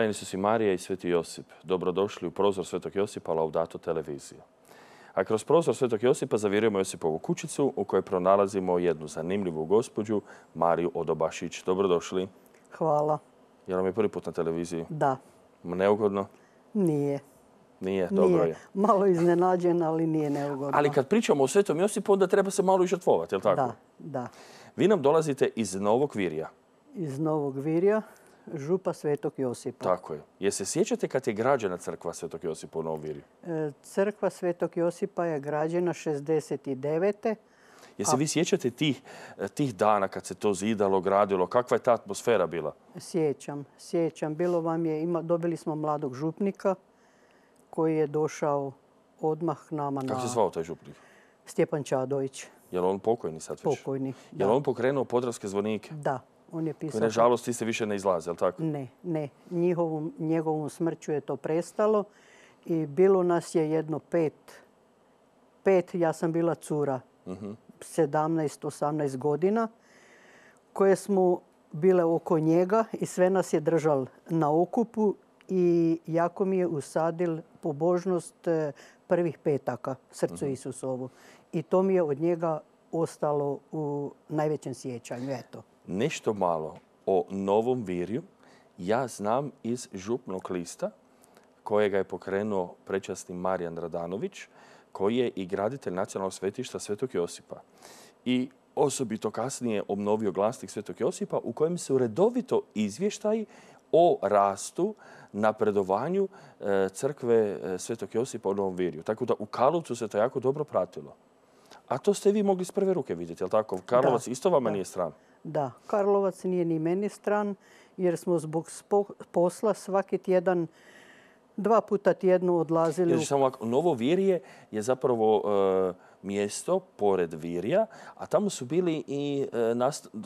Hvaljeni su si Marija i Sveti Josip. Dobrodošli u prozor Svetog Josipa Laudato televiziju. A kroz prozor Svetog Josipa zavirujemo Josipovu kućicu u kojoj pronalazimo jednu zanimljivu gospođu, Mariju Odobašić. Dobrodošli. Hvala. Jel vam je prvi put na televiziji? Da. Neugodno? Nije. Nije, dobro je. Malo iznenađen, ali nije neugodno. Ali kad pričamo o Svetom Josipu, onda treba se malo i žrtvovati, jel tako? Da, da. Vi nam dolazite iz Novog Virja. Iz Novog Virja župa Svetog Josipa. Tako je. Je se sjećate kad je građena crkva Svetog Josipa u e, Crkva Svetog Josipa je građena 69. Je se vi sjećate e, tih, dana kad se to zidalo, gradilo? Kakva je ta atmosfera bila? Sjećam, sjećam. Bilo vam je, dobili smo mladog župnika koji je došao odmah nama na... Kako se zvao taj župnik? Stjepan Čadović. Je li on pokojni sad već? Pokojni, da. Je li on pokrenuo podravske zvonike? Da. On je pisao... ti se više ne izlaze, je li tako? Ne, ne. njegovom smrću je to prestalo i bilo nas je jedno pet. Pet, ja sam bila cura, mhm. sedamnaest -huh. 17 godina, koje smo bile oko njega i sve nas je držal na okupu i jako mi je usadil pobožnost e, prvih petaka, srcu mhm. Isusovu. I to mi je od njega ostalo u najvećem sjećanju. Eto nešto malo o novom virju ja znam iz župnog lista kojega je pokrenuo prečasni Marijan Radanović, koji je i graditelj nacionalnog svetišta Svetog Josipa. I osobito kasnije obnovio glasnik Svetog Josipa u kojem se redovito izvještaji o rastu, napredovanju e, crkve e, Svetog Josipa u Novom Virju. Tako da u Karlovcu se to jako dobro pratilo. A to ste vi mogli s prve ruke vidjeti, jel tako? Karlovac isto vama nije sram. Da, Karlovac nije ni meni stran jer smo zbog posla svaki tjedan dva puta tjedno odlazili. novo virje je zapravo e, mjesto pored Virja, a tamo su bili i e,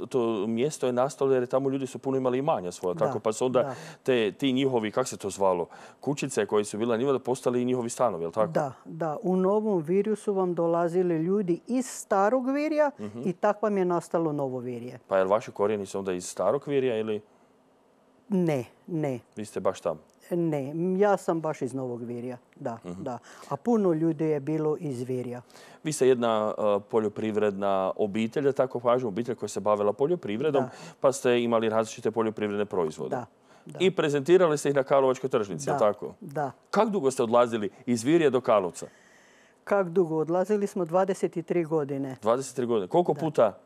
to mjesto je nastalo jer tamo ljudi su puno imali imanja svoja, tako pa su onda te, ti njihovi, kako se to zvalo, kućice koje su bila njima postali i njihovi stanovi, li tako? Da, da. U novom Virju su vam dolazili ljudi iz starog Virja mhm. i tako vam je nastalo novo Virje. Pa jel vaši korijeni su onda iz starog Virja ili? Ne, ne. Vi ste baš tamo? Ne, ja sam baš iz Novog Virja, da, mhm. da. A puno ljudi je bilo iz Virja. Vi ste jedna e, poljoprivredna obitelj, tako kažem, obitelj koja se bavila poljoprivredom, pa ste imali različite poljoprivredne proizvode. Da. I prezentirali ste ih na Karlovačkoj tržnici, tako? Da. Kako dugo ste odlazili iz Virja do Karlovca? Kak dugo? Odlazili smo 23 godine. 23 godine. Koliko puta?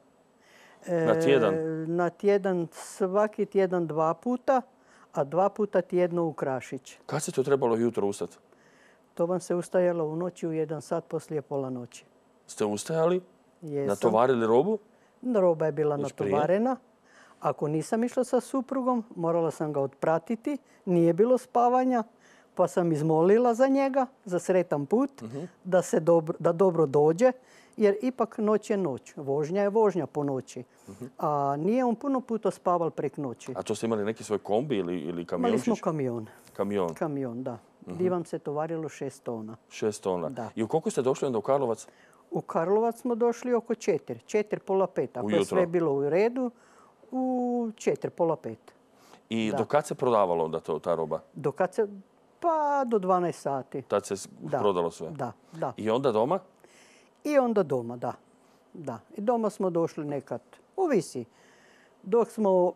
Na e, tjedan? na tjedan, svaki tjedan dva puta a dva puta tjedno u Krašić. Kad se to trebalo jutro ustati? To vam se ustajalo u noći u jedan sat poslije pola noći. Ste ustajali? Jesam. Natovarili robu? Roba je bila natovarena. Ako nisam išla sa suprugom, morala sam ga otpratiti. Nije bilo spavanja, pa sam izmolila za njega, za sretan put, mhm. da dobro dođe jer ipak noć je noć. Vožnja je vožnja po noći. Mhm. A nije on puno puta spaval prek noći. A to ste imali neki svoj kombi ili, ili kamiončić? Imali smo kamion. Kamion? Kamion, da. Mhm. vam se tovarilo šest tona. Šest tona. I u koliko ste došli onda u Karlovac? U Karlovac smo došli oko četiri. Četiri, pola pet. Ako je sve bilo u redu, u četiri, pola pet. I do kad se prodavalo onda ta roba? Do kad se... Pa do 12 sati. Tad se prodalo sve? Da, da. I onda doma? I onda doma, da. da. I doma smo došli nekad, ovisi. Dok smo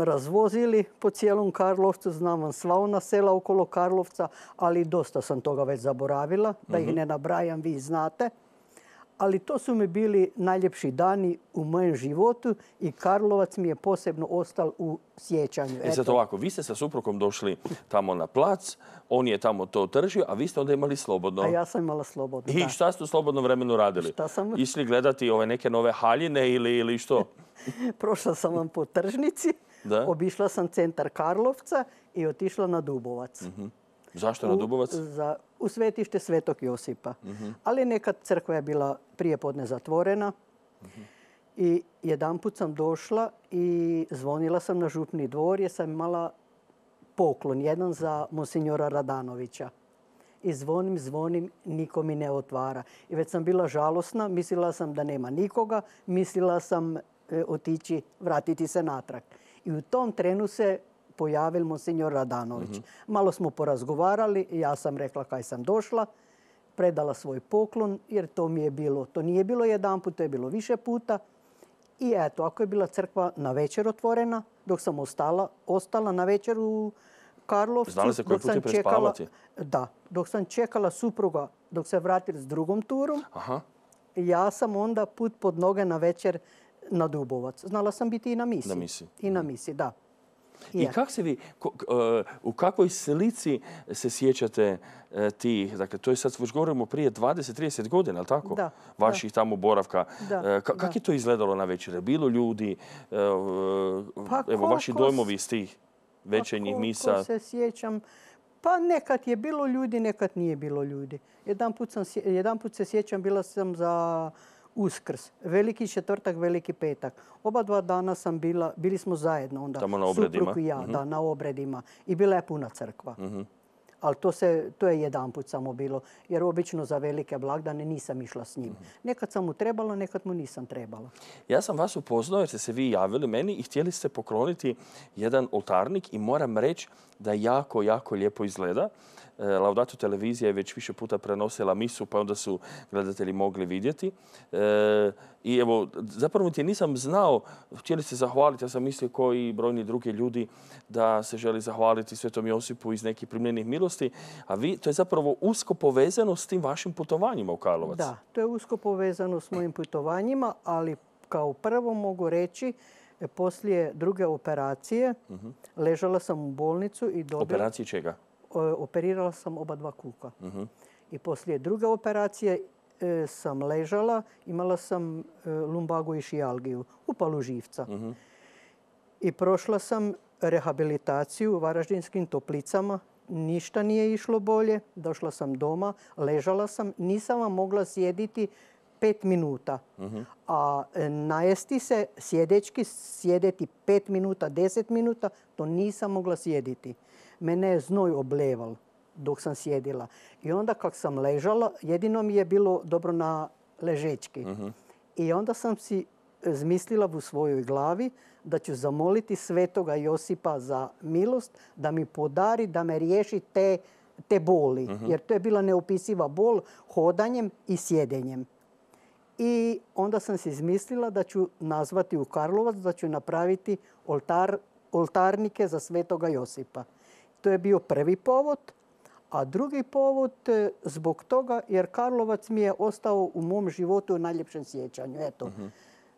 razvozili po cijelom Karlovcu, znam vam sva ona sela okolo Karlovca, ali dosta sam toga već zaboravila, da ih mhm. ne nabrajam, vi znate ali to su mi bili najljepši dani u mojem životu i Karlovac mi je posebno ostal u sjećanju. E sad ovako, vi ste sa suprokom došli tamo na plac, on je tamo to tržio, a vi ste onda imali slobodno. A ja sam imala slobodno, I šta ste u slobodnom vremenu radili? Šta sam? Išli gledati ove neke nove haljine ili, što? Prošla sam vam po tržnici, obišla sam centar Karlovca i otišla na Dubovac. Mhm. Zašto na Dubovac? Za u svetište Svetog Josipa. Mhm. Ali nekad crkva je bila prije podne zatvorena. Mhm. I jedan put sam došla i zvonila sam na župni dvor jer sam imala poklon, jedan za monsignora Radanovića. I zvonim, zvonim, niko mi ne otvara. I već sam bila žalosna, mislila sam da nema nikoga, mislila sam e, otići, vratiti se natrag. I u tom trenu se pojavil monsignor Radanović. Mhm. Malo smo porazgovarali ja sam rekla kaj sam došla, predala svoj poklon jer to mi je bilo, to nije bilo jedan put, to je bilo više puta. I eto, ako je bila crkva na večer otvorena, dok sam ostala, na večer u Karlovcu. Znali se koji put je prespavati? Da, dok sam čekala supruga, dok se vratili s drugom turom, ja sam onda put pod noge na večer na Dubovac. Znala sam biti i na misi. Na misi. I na misi, da. I kak se vi, e, u kakvoj slici se sjećate e, tih, dakle to je sad već govorimo prije 20-30 godina, ali tako? Da. Vaših tamo boravka. E, da. je to izgledalo na večere? Bilo ljudi, pa evo vaši dojmovi iz tih pa večernjih misa? Pa se sjećam, pa nekad je bilo ljudi, nekad nije bilo ljudi. Jedan jedan put se sjećam, bila sam za uskrs, veliki četvrtak, veliki petak. Oba dva dana sam bila, bili smo zajedno onda. Tamo na obredima? i mhm. da, na obredima. I bila je puna crkva. Mhm. Ali to, se, to je jedan put samo bilo, jer obično za velike blagdane nisam išla s njim. Mhm. Nekad sam mu trebala, nekad mu nisam trebala. Ja sam vas upoznao jer ste se vi javili meni i htjeli ste pokloniti jedan oltarnik i moram reći da jako, jako lijepo izgleda. Eh, Laudato televizija je već više puta prenosila misu, pa onda su gledatelji mogli vidjeti. Eh, I evo, zapravo ti nisam znao, htjeli se zahvaliti, ja sam mislio koji brojni drugi ljudi da se želi zahvaliti Svetom Josipu iz nekih primljenih milosti, a vi, to je zapravo usko povezano s tim vašim putovanjima u Karlovac. Da, to je usko povezano s mojim putovanjima, ali kao prvo mogu reći eh, poslije druge operacije mhm. ležala sam u bolnicu i dobila... Operacije čega? operirala sam oba dva kuka. Mhm. I poslije druge operacije e, sam ležala, imala sam e, lumbago i šijalgiju, upalu živca. Mhm. I prošla sam rehabilitaciju u Varaždinskim toplicama, ništa nije išlo bolje, došla sam doma, ležala sam, nisam vam mogla sjediti pet minuta. Mhm. A e, najesti se sjedečki, sjedeti pet minuta, deset minuta, to nisam mogla sjediti mene je znoj obleval dok sam sjedila. I onda kak sam ležala, jedino mi je bilo dobro na ležečki. Mhm. I onda sam si zmislila u svojoj glavi da ću zamoliti svetoga Josipa za milost, da mi podari, da me riješi te, boli. Mhm. Jer to je bila neopisiva bol hodanjem i sjedenjem. I onda sam si zmislila da ću nazvati u Karlovac, da ću napraviti oltarnike za svetoga Josipa. To je bio prvi povod. A drugi povod e, zbog toga jer Karlovac mi je ostao u mom životu u najljepšem sjećanju. Eto, mhm.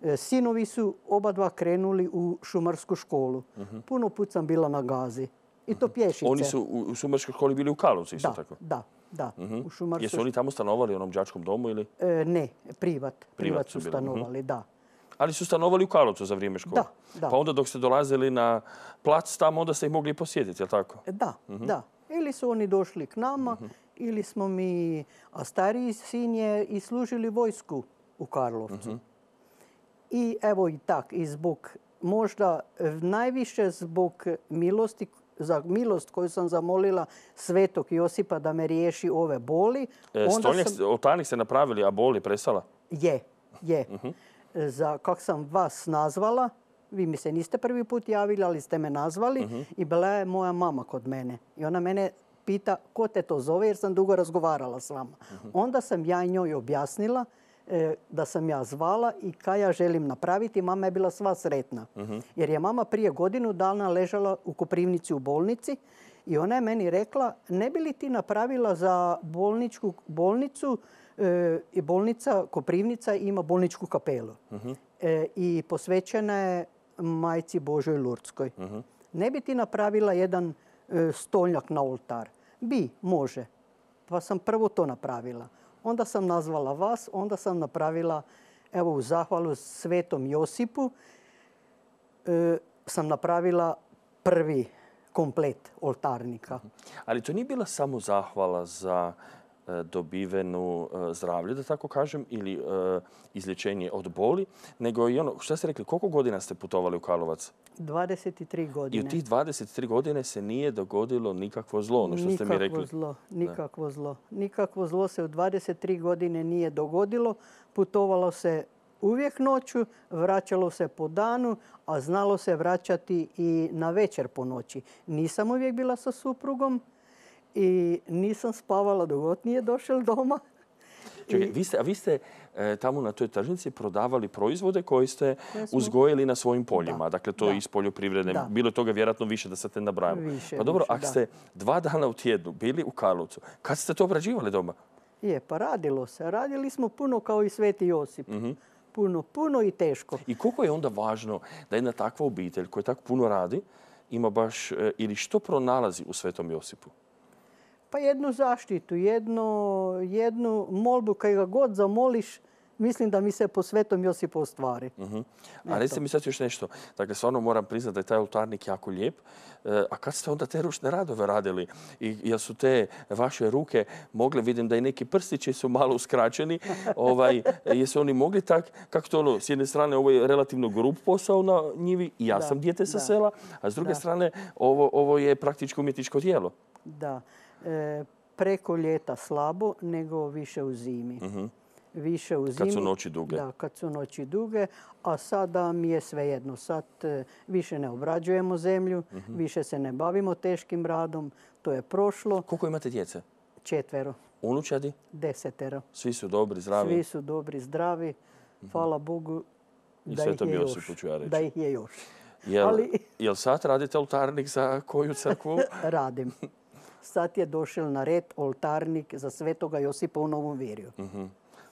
e, sinovi su oba dva krenuli u šumarsku školu. Mhm. Puno put sam bila na gazi. I to mhm. pješice. Oni su u šumarskoj školi bili u Karlovcu, isto tako? Da, da. Jesu oni tamo stanovali u onom đačkom domu ili? E, ne, privat. Privat, su stanovali, da ali su stanovali u Karlovcu za vrijeme škole. Da, Pa onda dok ste dolazili na plac tamo, onda ste ih mogli posjetiti, li tako? E, da, mhm. da. Ili su oni došli k nama, mhm. ili smo mi, a stariji sin je i služili vojsku u Karlovcu. Mhm. I evo i tak, i zbog, možda najviše zbog milosti, za milost koju sam zamolila svetog Josipa da me riješi ove boli. E, onda ste napravili, a boli presala? Je, je za, kak sam vas nazvala, vi mi se niste prvi put javili, ali ste me nazvali mhm. i bila je moja mama kod mene. I ona mene pita ko te to zove jer sam dugo razgovarala s vama. Mhm. Onda sam ja njoj objasnila e, da sam ja zvala i kaj ja želim napraviti. Mama je bila sva sretna. Mhm. Jer je mama prije godinu dana ležala u Koprivnici u bolnici i ona je meni rekla ne bi li ti napravila za bolničku bolnicu E, i bolnica Koprivnica ima bolničku kapelu mhm. e, i posvećena je majci Božoj Lurdskoj. Mhm. Ne bi ti napravila jedan e, stolnjak na oltar? Bi, može. Pa sam prvo to napravila. Onda sam nazvala vas, onda sam napravila, evo u zahvalu svetom Josipu, sam napravila prvi komplet oltarnika. Ali to nije bila samo zahvala za E, dobivenu e, zdravlje, da tako kažem, ili e, izlječenje od boli, nego i ono, šta ste rekli, koliko godina ste putovali u Karlovac? 23 godine. I u tih 23 godine se nije dogodilo nikakvo zlo, ono što ste mi rekli. Nikakvo zlo, nikakvo zlo. Nikakvo zlo se u 23 godine nije dogodilo. Putovalo se uvijek noću, vraćalo se po danu, a znalo se vraćati i na večer po noći. Nisam uvijek bila sa suprugom, i nisam spavala dok nije došel doma. Čekaj, a vi ste e, tamo na toj tržnici prodavali proizvode koje ste uzgojili na svojim poljima. Dakle, to je iz poljoprivredne. Bilo je toga vjerojatno više da sad te nabrajamo. pa dobro, ako ste dva dana u tjednu bili u Karlovcu, kad ste to obrađivali doma? Je, pa radilo se. Radili smo puno kao i Sveti Josip. Mhm. Puno, puno i teško. I koliko je onda važno da jedna takva obitelj koja tako puno radi, ima baš, e, ili što pronalazi u Svetom Josipu? Pa jednu zaštitu, jednu, jednu molbu kaj ga god zamoliš, mislim da mi se po svetom Josipu ostvari. Mhm. A recite mi sad još nešto. Dakle, stvarno moram priznati da je taj oltarnik jako lijep. E, a kad ste onda te ručne radove radili? I jel su te vaše ruke mogle, vidim da i neki prstići su malo uskraćeni, ovaj, jesu oni mogli tak, kako to ono, s jedne strane ovo je relativno grup posao na njivi, i ja sam dijete sa sela, a s druge strane ovo, je praktičko umjetničko dijelo. Da. E, preko ljeta slabo nego više u zimi. Mhm. Više u zimi. Kad su noći duge. Da, kad su noći duge, a sada mi je sve jedno. Sad e, više ne obrađujemo zemlju, mhm. više se ne bavimo teškim radom, to je prošlo. Koliko imate djece? Četvero. Unučadi? Desetero. Svi su dobri, zdravi? Svi su dobri, zdravi. Mhm. Hvala Bogu da, ih je još. da je još. Jel, sad radite altarnik za koju crkvu? Radim. sad je došel na red oltarnik za svetoga Josipa u Novom Virju. Mhm.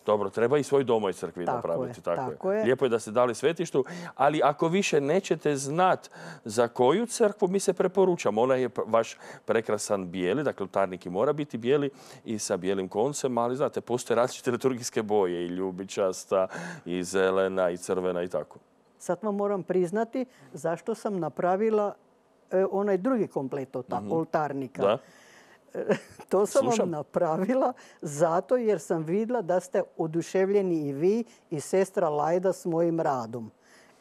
Dobro, treba i svoj domoj crkvi napraviti. tako, je. Lijepo je da ste dali svetištu, ali ako više nećete znat za koju crkvu, mi se preporučamo. Ona je vaš prekrasan bijeli, dakle oltarnik mora biti bijeli i sa bijelim koncem, ali znate, postoje različite liturgijske boje, i ljubičasta, i zelena, i crvena i tako. Sad vam moram priznati zašto sam napravila e, onaj drugi komplet od mhm. oltarnika. to sam vam napravila zato jer sam vidjela da ste oduševljeni i vi i sestra Lajda s mojim radom.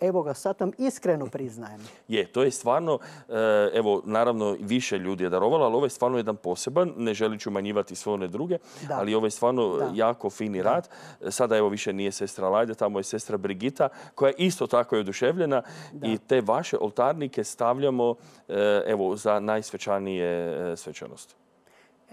Evo ga, sad vam iskreno priznajem. Je, to je stvarno, e, evo, naravno više ljudi je darovalo, ali ovo je stvarno jedan poseban, ne ću manjivati sve one druge, ali ovo je stvarno jako fini rad. Sada evo više nije sestra Lajda, tamo je sestra Brigita, koja je isto tako je oduševljena i te vaše oltarnike stavljamo e, evo, za najsvećanije e, svečanost.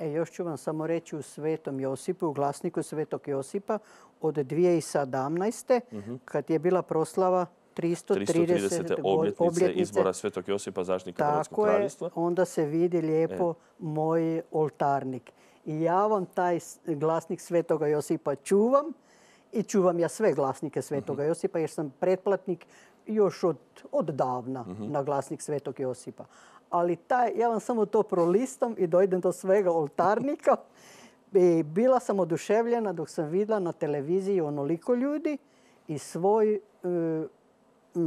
E, još ću vam samo reći u Svetom Josipu, u glasniku Svetog Josipa od 2017. Mhm. kad je bila proslava 330. trideset obljetnice, izbora Svetog Josipa, zaštnika Hrvatskog Tako je, onda se vidi lijepo e. moj oltarnik. I ja vam taj glasnik Svetoga Josipa čuvam i čuvam ja sve glasnike Svetoga mhm. Josipa jer sam pretplatnik još od, davna mhm. na glasnik Svetog Josipa. Ali ja vam samo to prolistam i dojdem do svega oltarnika. bila sam oduševljena dok sam vidjela na televiziji onoliko ljudi i svoj e,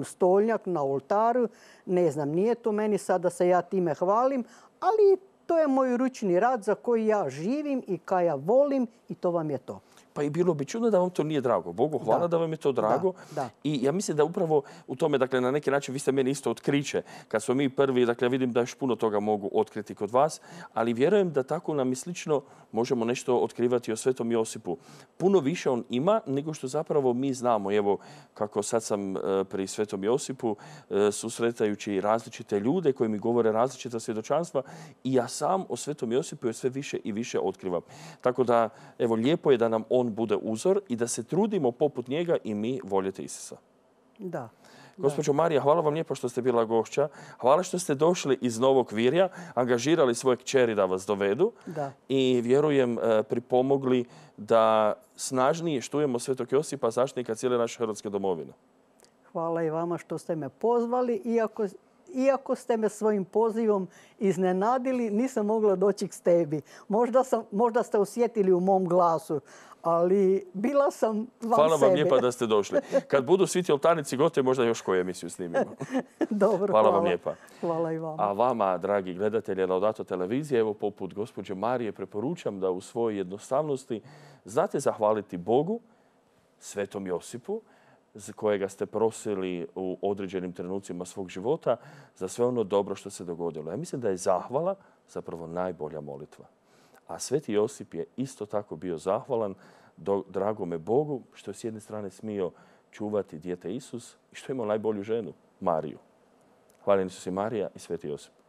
stolnjak na oltaru. Ne znam, nije to meni sad da se ja time hvalim, ali to je moj ručni rad za koji ja živim i kaj ja volim i to vam je to pa i bilo bi čudno da vam to nije drago. Bogu hvala da, vam je to drago. I ja mislim da upravo u tome, dakle, na neki način vi ste meni isto otkriće. Kad smo mi prvi, dakle, vidim da još puno toga mogu otkriti kod vas, ali vjerujem da tako nam i slično možemo nešto otkrivati o Svetom Josipu. Puno više on ima nego što zapravo mi znamo. Evo, kako sad sam e, pri Svetom Josipu, e, susretajući različite ljude koji mi govore različita svjedočanstva i ja sam o Svetom Josipu sve više i više otkrivam. Tako da, evo, lijepo je da nam on on bude uzor i da se trudimo poput njega i mi voljeti Isusa. Da. Gospođo Marija, hvala vam lijepo što ste bila gošća. Hvala što ste došli iz Novog Virja, angažirali svoje kćeri da vas dovedu da. i vjerujem e, pripomogli da snažnije štujemo Svetog Josipa, zaštitnika cijele naše Hrvatske domovine. Hvala i vama što ste me pozvali. Iako, iako ste me svojim pozivom iznenadili, nisam mogla doći k tebi. možda ste osjetili u mom glasu, ali bila sam sebe. Hvala vam lijepa da ste došli. Kad budu svi ti oltarnici gotovi, možda još koju emisiju snimimo. Dobro, hvala. Hvala vam lijepa. Hvala i vama. A vama, dragi gledatelji Laudato televizije, evo poput gospođe Marije, preporučam da u svojoj jednostavnosti znate zahvaliti Bogu, Svetom Josipu, kojega ste prosili u određenim trenucima svog života za sve ono dobro što se dogodilo. Ja mislim da je zahvala zapravo najbolja molitva. A sveti Josip je isto tako bio zahvalan dragome Bogu što je s jedne strane smio čuvati dijete Isus i što je imao najbolju ženu, Mariju. Hvaljeni su si Marija i sveti Josip.